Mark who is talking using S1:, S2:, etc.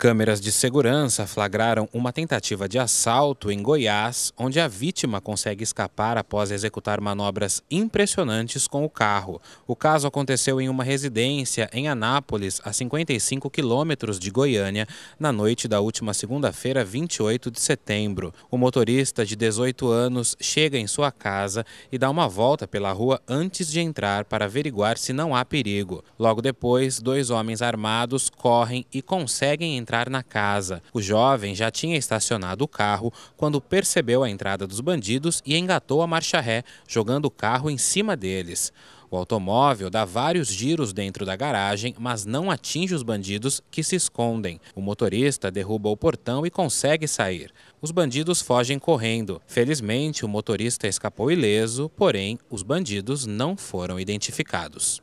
S1: Câmeras de segurança flagraram uma tentativa de assalto em Goiás, onde a vítima consegue escapar após executar manobras impressionantes com o carro. O caso aconteceu em uma residência em Anápolis, a 55 quilômetros de Goiânia, na noite da última segunda-feira, 28 de setembro. O motorista de 18 anos chega em sua casa e dá uma volta pela rua antes de entrar para averiguar se não há perigo. Logo depois, dois homens armados correm e conseguem entrar entrar na casa. O jovem já tinha estacionado o carro quando percebeu a entrada dos bandidos e engatou a marcha ré, jogando o carro em cima deles. O automóvel dá vários giros dentro da garagem, mas não atinge os bandidos que se escondem. O motorista derruba o portão e consegue sair. Os bandidos fogem correndo. Felizmente, o motorista escapou ileso, porém, os bandidos não foram identificados.